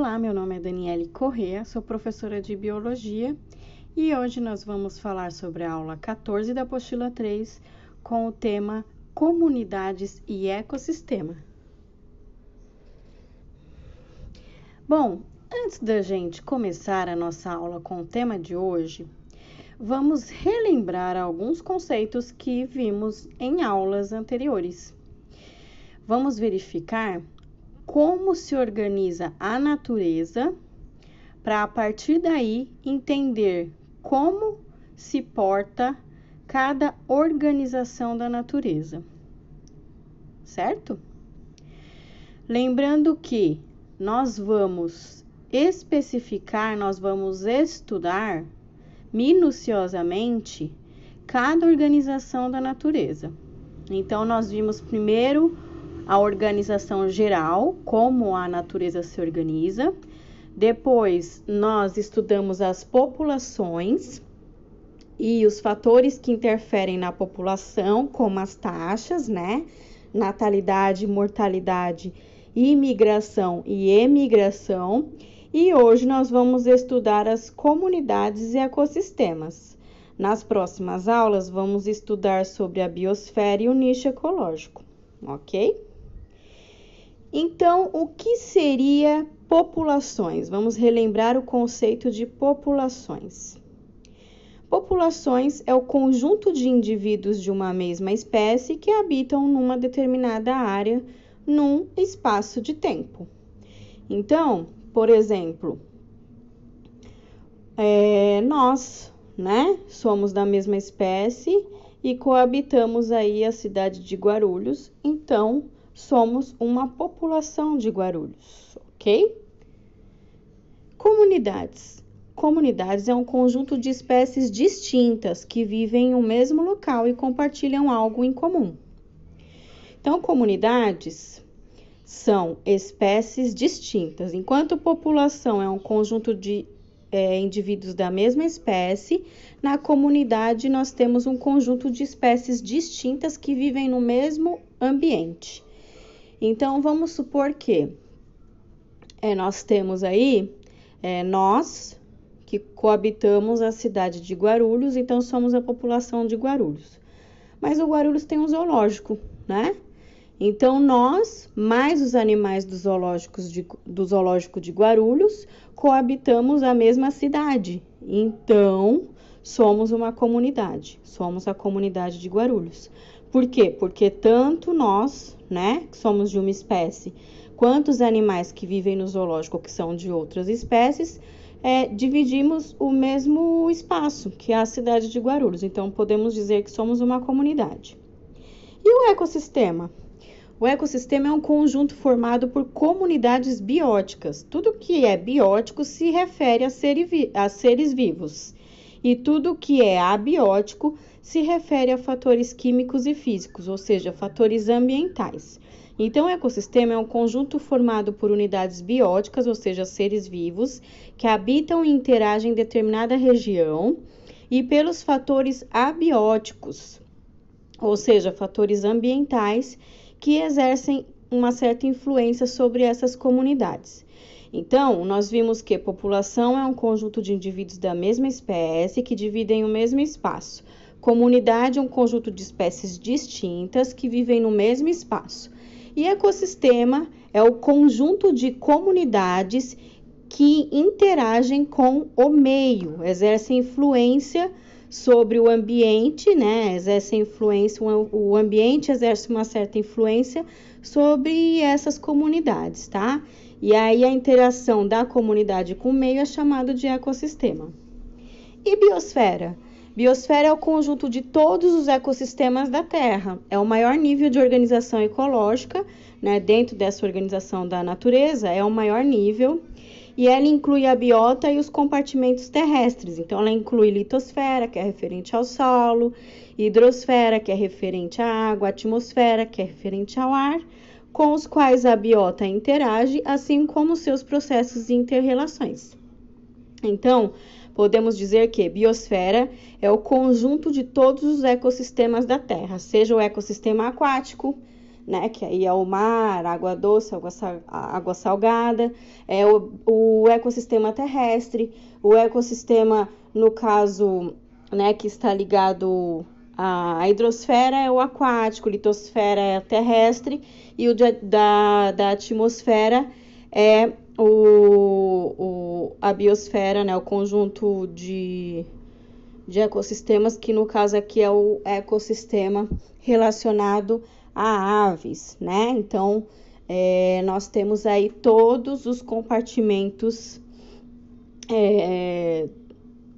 Olá, meu nome é Daniele Correa, sou professora de Biologia e hoje nós vamos falar sobre a aula 14 da apostila 3 com o tema Comunidades e Ecossistema. Bom, antes da gente começar a nossa aula com o tema de hoje, vamos relembrar alguns conceitos que vimos em aulas anteriores. Vamos verificar como se organiza a natureza, para a partir daí entender como se porta cada organização da natureza. Certo? Lembrando que nós vamos especificar, nós vamos estudar minuciosamente cada organização da natureza. Então, nós vimos primeiro a organização geral, como a natureza se organiza. Depois, nós estudamos as populações e os fatores que interferem na população, como as taxas, né? Natalidade, mortalidade, imigração e emigração. E hoje nós vamos estudar as comunidades e ecossistemas. Nas próximas aulas, vamos estudar sobre a biosfera e o nicho ecológico, ok? Então, o que seria populações? Vamos relembrar o conceito de populações. Populações é o conjunto de indivíduos de uma mesma espécie que habitam numa determinada área num espaço de tempo. Então, por exemplo, é, nós, né, somos da mesma espécie e coabitamos aí a cidade de Guarulhos, então somos uma população de Guarulhos, ok? Comunidades. Comunidades é um conjunto de espécies distintas que vivem em um mesmo local e compartilham algo em comum. Então, comunidades são espécies distintas, enquanto população é um conjunto de é, indivíduos da mesma espécie, na comunidade nós temos um conjunto de espécies distintas que vivem no mesmo ambiente. Então vamos supor que é, nós temos aí é, nós que coabitamos a cidade de Guarulhos, então somos a população de Guarulhos. Mas o Guarulhos tem um zoológico, né? Então nós, mais os animais do, de, do zoológico de Guarulhos, coabitamos a mesma cidade. Então somos uma comunidade, somos a comunidade de Guarulhos. Por quê? Porque tanto nós, né, que somos de uma espécie, quanto os animais que vivem no zoológico que são de outras espécies, é, dividimos o mesmo espaço, que é a cidade de Guarulhos. Então, podemos dizer que somos uma comunidade. E o ecossistema? O ecossistema é um conjunto formado por comunidades bióticas. Tudo que é biótico se refere a, seres vivos, e tudo que é abiótico se refere a fatores químicos e físicos, ou seja, fatores ambientais. Então, o ecossistema é um conjunto formado por unidades bióticas, ou seja, seres vivos, que habitam e interagem em determinada região, e pelos fatores abióticos, ou seja, fatores ambientais, que exercem uma certa influência sobre essas comunidades. Então, nós vimos que população é um conjunto de indivíduos da mesma espécie que dividem o mesmo espaço. Comunidade é um conjunto de espécies distintas que vivem no mesmo espaço. E ecossistema é o conjunto de comunidades que interagem com o meio, exercem influência sobre o ambiente, né? Exercem influência, o ambiente exerce uma certa influência sobre essas comunidades, tá? E aí a interação da comunidade com o meio é chamado de ecossistema. E biosfera? Biosfera é o conjunto de todos os ecossistemas da Terra. É o maior nível de organização ecológica, né? Dentro dessa organização da natureza, é o maior nível. E ela inclui a biota e os compartimentos terrestres. Então, ela inclui litosfera, que é referente ao solo, hidrosfera, que é referente à água, atmosfera, que é referente ao ar, com os quais a biota interage, assim como seus processos e interrelações. Então, podemos dizer que biosfera é o conjunto de todos os ecossistemas da Terra, seja o ecossistema aquático, né, que aí é o mar, água doce, água, água salgada, é o, o ecossistema terrestre, o ecossistema, no caso, né, que está ligado à hidrosfera é o aquático, litosfera é terrestre e o de, da, da atmosfera é o, o, a biosfera, né, o conjunto de, de ecossistemas, que no caso aqui é o ecossistema relacionado a aves, né? Então, é, nós temos aí todos os compartimentos, é,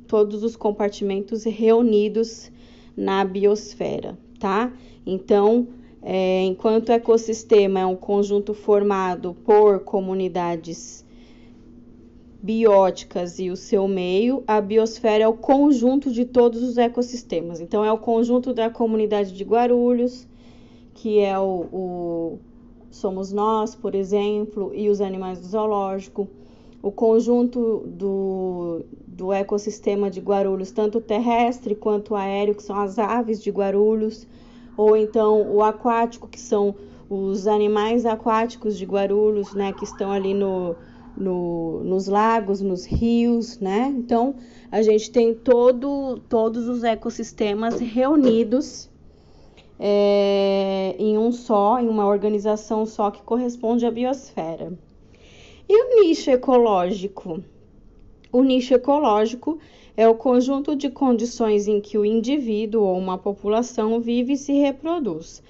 todos os compartimentos reunidos na biosfera, tá? Então, é, enquanto o ecossistema é um conjunto formado por comunidades bióticas e o seu meio, a biosfera é o conjunto de todos os ecossistemas. Então, é o conjunto da comunidade de Guarulhos, que é o, o somos nós, por exemplo, e os animais do zoológico, o conjunto do, do ecossistema de Guarulhos, tanto terrestre quanto aéreo, que são as aves de Guarulhos ou então o aquático, que são os animais aquáticos de Guarulhos, né, que estão ali no, no, nos lagos, nos rios, né? Então a gente tem todo, todos os ecossistemas reunidos é, em um só, em uma organização só que corresponde à biosfera. E o nicho ecológico? O nicho ecológico é o conjunto de condições em que o indivíduo ou uma população vive e se reproduz.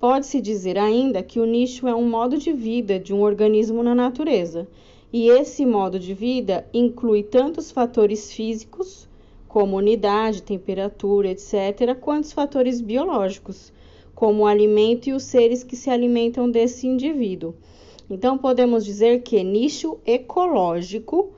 Pode-se dizer ainda que o nicho é um modo de vida de um organismo na natureza, e esse modo de vida inclui tanto os fatores físicos, como umidade, temperatura, etc., quanto os fatores biológicos, como o alimento e os seres que se alimentam desse indivíduo. Então, podemos dizer que nicho ecológico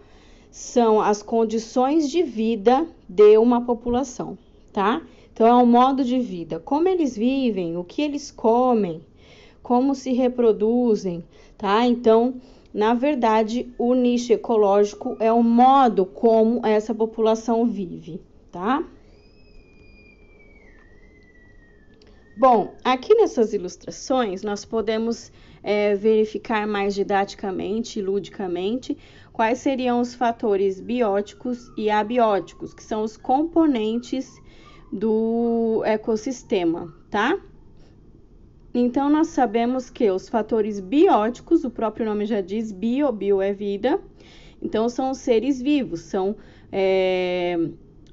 são as condições de vida de uma população, tá? Então, é um modo de vida. Como eles vivem, o que eles comem, como se reproduzem, tá? Então, na verdade, o nicho ecológico é o modo como essa população vive, tá? Bom, aqui nessas ilustrações nós podemos é, verificar mais didaticamente e ludicamente quais seriam os fatores bióticos e abióticos, que são os componentes do ecossistema, tá? Então, nós sabemos que os fatores bióticos, o próprio nome já diz bio, bio é vida, então são seres vivos, são é,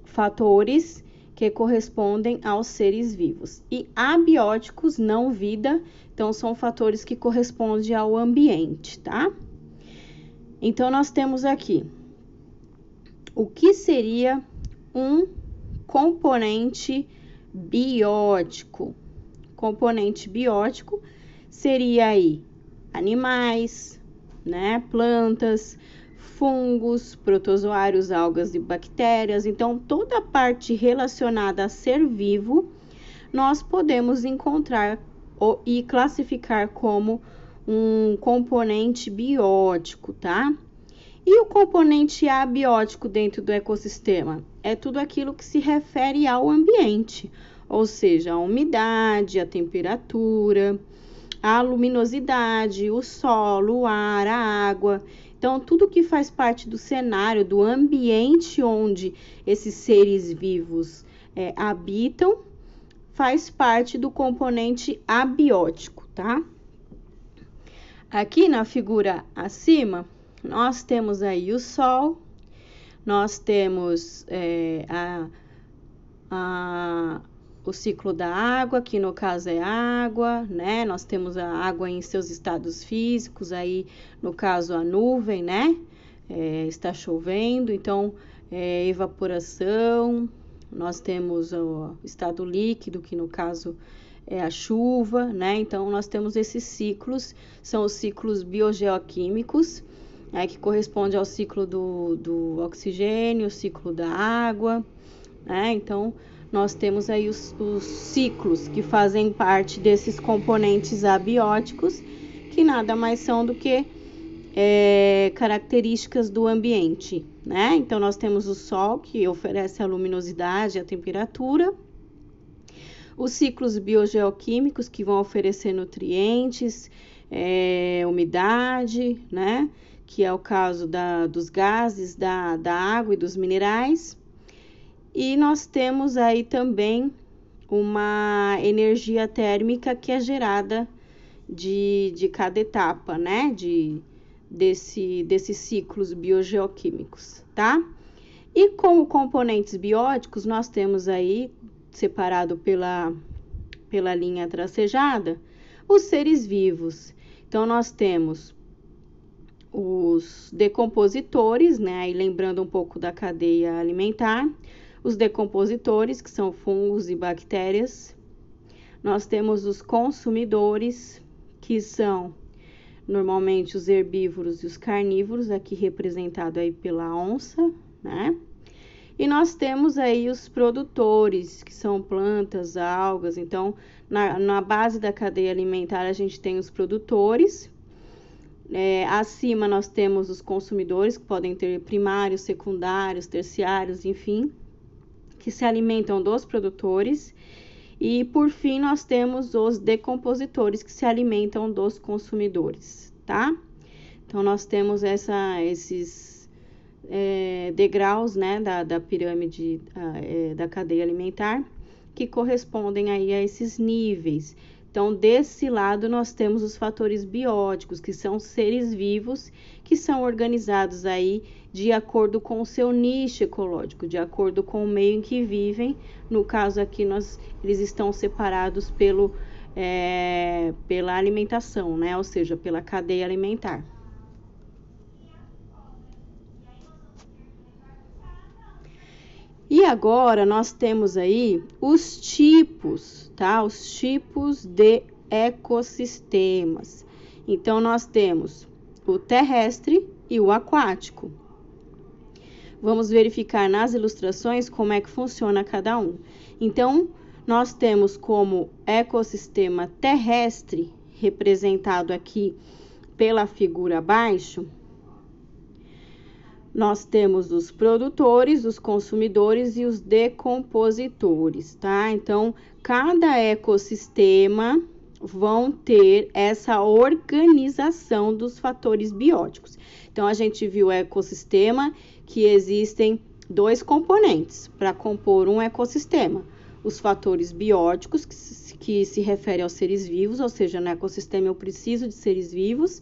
fatores que correspondem aos seres vivos. E abióticos, não vida, então são fatores que correspondem ao ambiente, tá? Então nós temos aqui o que seria um componente biótico. Componente biótico seria aí animais, né, plantas, fungos, protozoários, algas e bactérias. Então, toda a parte relacionada a ser vivo, nós podemos encontrar e classificar como um componente biótico, tá? E o componente abiótico dentro do ecossistema? É tudo aquilo que se refere ao ambiente, ou seja, a umidade, a temperatura, a luminosidade, o solo, o ar, a água. Então, tudo que faz parte do cenário, do ambiente onde esses seres vivos é, habitam, faz parte do componente abiótico, tá? Aqui na figura acima, nós temos aí o Sol, nós temos é, a, a, o ciclo da água, que no caso é água, né? Nós temos a água em seus estados físicos, aí no caso a nuvem, né? É, está chovendo, então é, evaporação. Nós temos o estado líquido, que no caso é a chuva, né? Então nós temos esses ciclos, são os ciclos biogeoquímicos, né? que corresponde ao ciclo do, do oxigênio, o ciclo da água, né? Então nós temos aí os, os ciclos que fazem parte desses componentes abióticos, que nada mais são do que é, características do ambiente, né? Então, nós temos o sol, que oferece a luminosidade, a temperatura, os ciclos biogeoquímicos que vão oferecer nutrientes, é, umidade, né? Que é o caso da, dos gases, da, da água e dos minerais. E nós temos aí também uma energia térmica que é gerada de, de cada etapa, né? De, desse, desses ciclos biogeoquímicos, tá? E como componentes bióticos, nós temos aí, separado pela, pela linha tracejada, os seres vivos. Então, nós temos os decompositores, né? E lembrando um pouco da cadeia alimentar, os decompositores, que são fungos e bactérias. Nós temos os consumidores, que são normalmente os herbívoros e os carnívoros, aqui representado aí pela onça, né? E nós temos aí os produtores, que são plantas, algas. Então, na, na base da cadeia alimentar, a gente tem os produtores. É, acima, nós temos os consumidores, que podem ter primários, secundários, terciários, enfim que se alimentam dos produtores. E por fim, nós temos os decompositores que se alimentam dos consumidores, tá? Então, nós temos essa, esses é, degraus né, da, da pirâmide é, da cadeia alimentar que correspondem aí a esses níveis. Então, desse lado, nós temos os fatores bióticos, que são seres vivos que são organizados aí de acordo com o seu nicho ecológico, de acordo com o meio em que vivem. No caso aqui, nós, eles estão separados pelo, é, pela alimentação, né? ou seja, pela cadeia alimentar. E agora nós temos aí os tipos, tá? Os tipos de ecossistemas. Então nós temos o terrestre e o aquático. Vamos verificar nas ilustrações como é que funciona cada um. Então, nós temos como ecossistema terrestre, representado aqui pela figura abaixo, nós temos os produtores, os consumidores e os decompositores, tá? Então, cada ecossistema vão ter essa organização dos fatores bióticos. Então, a gente viu o ecossistema que existem dois componentes para compor um ecossistema: os fatores bióticos, que se, que se refere aos seres vivos, ou seja, no ecossistema eu preciso de seres vivos,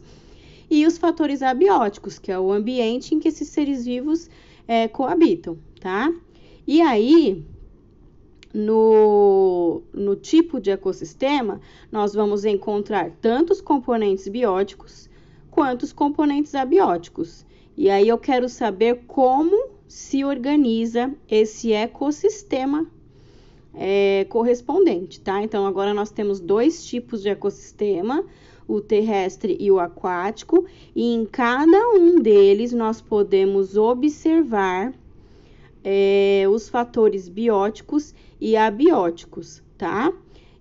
e os fatores abióticos, que é o ambiente em que esses seres vivos é, coabitam, tá? E aí, no, no tipo de ecossistema, nós vamos encontrar tanto os componentes bióticos quanto os componentes abióticos. E aí eu quero saber como se organiza esse ecossistema é, correspondente, tá? Então agora nós temos dois tipos de ecossistema, o terrestre e o aquático, e em cada um deles nós podemos observar é, os fatores bióticos e abióticos, tá?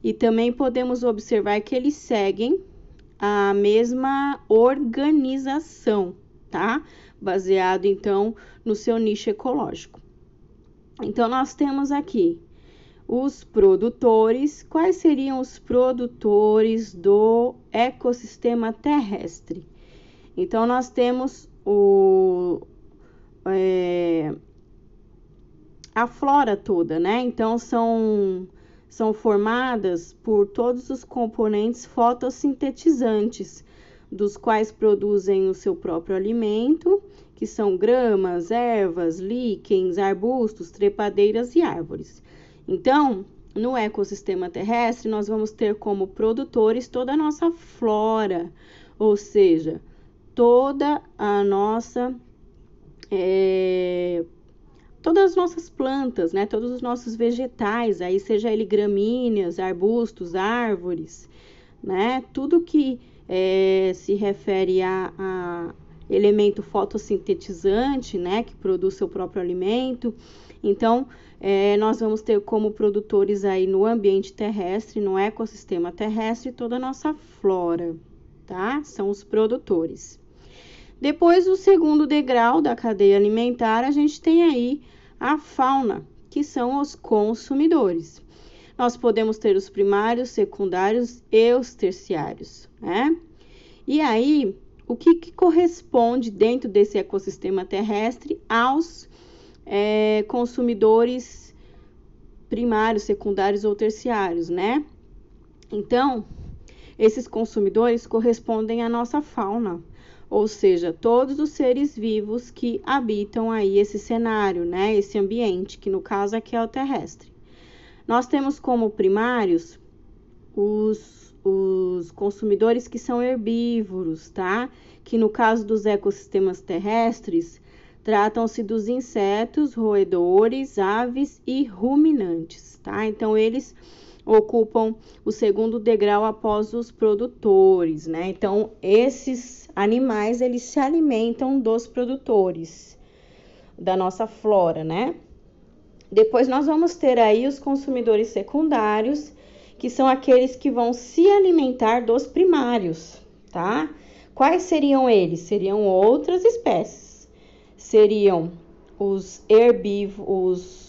E também podemos observar que eles seguem a mesma organização, tá? Baseado então no seu nicho ecológico. Então nós temos aqui os produtores. Quais seriam os produtores do ecossistema terrestre? Então nós temos o é, a flora toda, né? Então são são formadas por todos os componentes fotossintetizantes, dos quais produzem o seu próprio alimento, que são gramas, ervas, líquens, arbustos, trepadeiras e árvores. Então, no ecossistema terrestre, nós vamos ter como produtores toda a nossa flora, ou seja, toda a nossa é, todas as nossas plantas, né, todos os nossos vegetais, aí seja ele gramíneas, arbustos, árvores, né, tudo que é, se refere a, a, elemento fotossintetizante, né, que produz seu próprio alimento. Então, é, nós vamos ter como produtores aí no ambiente terrestre, no ecossistema terrestre, toda a nossa flora, tá? São os produtores. Depois, o segundo degrau da cadeia alimentar, a gente tem aí a fauna, que são os consumidores. Nós podemos ter os primários, secundários e os terciários, né? E aí, o que, que corresponde dentro desse ecossistema terrestre aos é, consumidores primários, secundários ou terciários, né? Então, esses consumidores correspondem à nossa fauna, ou seja, todos os seres vivos que habitam aí esse cenário, né, esse ambiente, que no caso aqui é o terrestre. Nós temos como primários os, os consumidores que são herbívoros, tá? Que no caso dos ecossistemas terrestres, tratam-se dos insetos, roedores, aves e ruminantes, tá? Então, eles ocupam o segundo degrau após os produtores, né? Então, esses animais eles se alimentam dos produtores da nossa flora, né? Depois nós vamos ter aí os consumidores secundários, que são aqueles que vão se alimentar dos primários, tá? Quais seriam eles? Seriam outras espécies. Seriam os herbívoros,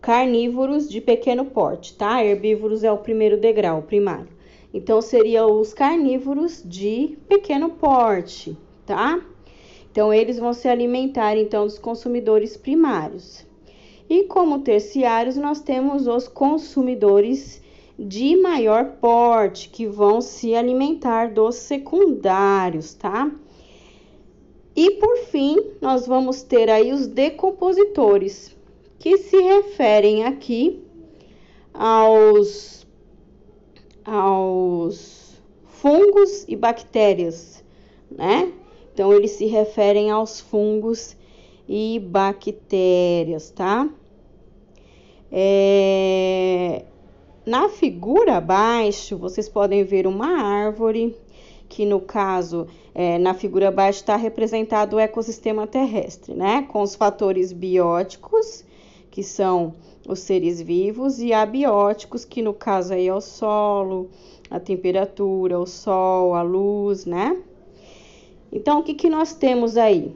carnívoros de pequeno porte, tá? Herbívoros é o primeiro degrau, primário. Então, seria os carnívoros de pequeno porte, tá? Então, eles vão se alimentar, então, dos consumidores primários. E como terciários, nós temos os consumidores de maior porte, que vão se alimentar dos secundários, tá? E por fim, nós vamos ter aí os decompositores, que se referem aqui aos, aos fungos e bactérias, né? Então, eles se referem aos fungos e bactérias, tá? É... Na figura abaixo, vocês podem ver uma árvore, que no caso, é, na figura abaixo, está representado o ecossistema terrestre, né? Com os fatores bióticos que são os seres vivos, e abióticos, que no caso aí é o solo, a temperatura, o sol, a luz, né? Então, o que, que nós temos aí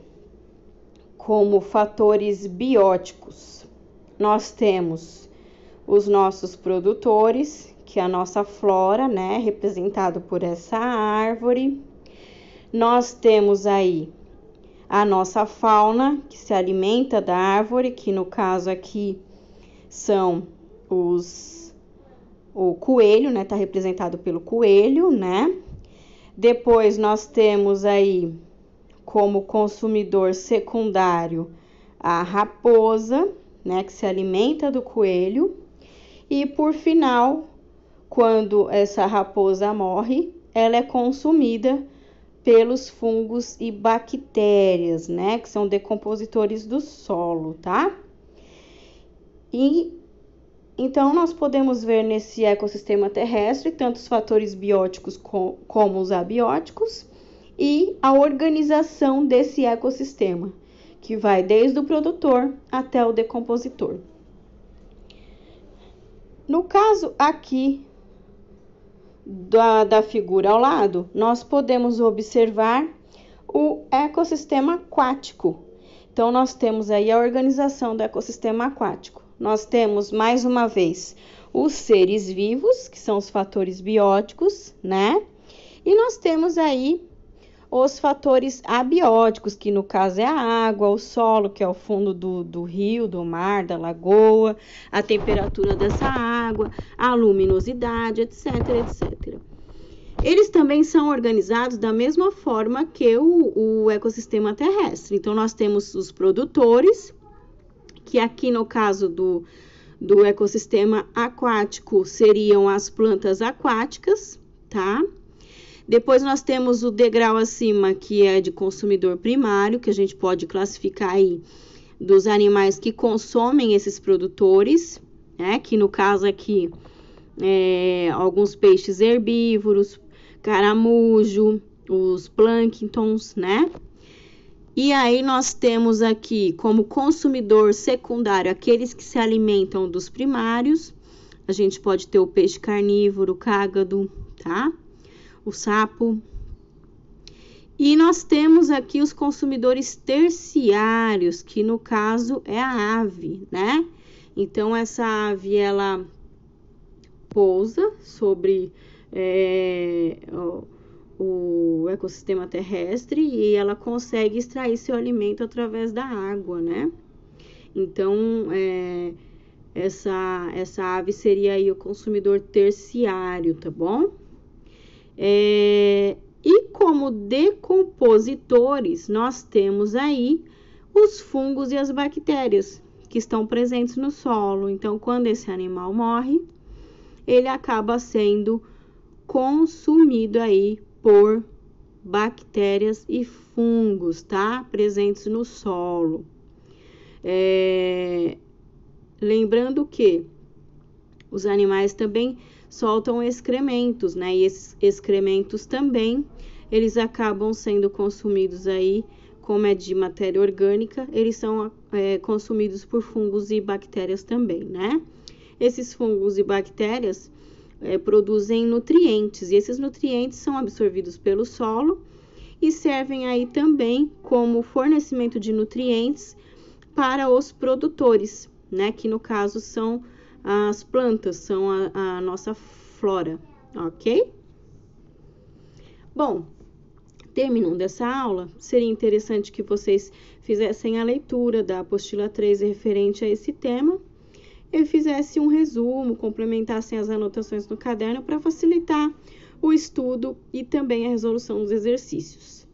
como fatores bióticos? Nós temos os nossos produtores, que é a nossa flora, né, representado por essa árvore. Nós temos aí a nossa fauna que se alimenta da árvore, que no caso aqui são os o coelho, né? Tá representado pelo coelho, né? Depois nós temos aí como consumidor secundário a raposa, né, que se alimenta do coelho. E por final, quando essa raposa morre, ela é consumida pelos fungos e bactérias, né? Que são decompositores do solo, tá? E então nós podemos ver nesse ecossistema terrestre tanto os fatores bióticos com, como os abióticos e a organização desse ecossistema, que vai desde o produtor até o decompositor. No caso aqui da, da figura ao lado, nós podemos observar o ecossistema aquático. Então, nós temos aí a organização do ecossistema aquático. Nós temos, mais uma vez, os seres vivos, que são os fatores bióticos, né? E nós temos aí os fatores abióticos, que no caso é a água, o solo, que é o fundo do, do rio, do mar, da lagoa, a temperatura dessa água, a luminosidade, etc, etc. Eles também são organizados da mesma forma que o, o, ecossistema terrestre. Então, nós temos os produtores, que aqui no caso do, do ecossistema aquático seriam as plantas aquáticas, tá? Depois nós temos o degrau acima, que é de consumidor primário, que a gente pode classificar aí dos animais que consomem esses produtores, né? Que no caso aqui é, alguns peixes herbívoros, caramujo, os plânctons, né? E aí nós temos aqui como consumidor secundário aqueles que se alimentam dos primários. A gente pode ter o peixe carnívoro, cágado, tá? o sapo. E nós temos aqui os consumidores terciários, que no caso é a ave, né? Então essa ave ela pousa sobre é, o, o ecossistema terrestre e ela consegue extrair seu alimento através da água, né? Então é, essa essa ave seria aí o consumidor terciário, tá bom? É, e como decompositores, nós temos aí os fungos e as bactérias que estão presentes no solo. Então, quando esse animal morre, ele acaba sendo consumido aí por bactérias e fungos, tá? Presentes no solo. É... Lembrando que os animais também soltam excrementos, né? E esses excrementos também eles acabam sendo consumidos aí, como é de matéria orgânica, eles são é, consumidos por fungos e bactérias também, né? Esses fungos e bactérias é, produzem nutrientes e esses nutrientes são absorvidos pelo solo e servem aí também como fornecimento de nutrientes para os produtores, né? Que no caso são as plantas, são a, a nossa flora, ok? Bom, terminando essa aula, seria interessante que vocês fizessem a leitura da apostila 3 referente a esse tema e fizessem um resumo, complementassem as anotações no caderno para facilitar o estudo e também a resolução dos exercícios.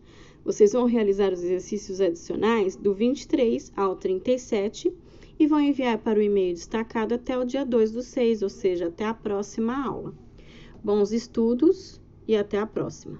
Vocês vão realizar os exercícios adicionais do 23 ao 37 e vão enviar para o e-mail destacado até o dia 2 do 6, ou seja, até a próxima aula. Bons estudos e até a próxima!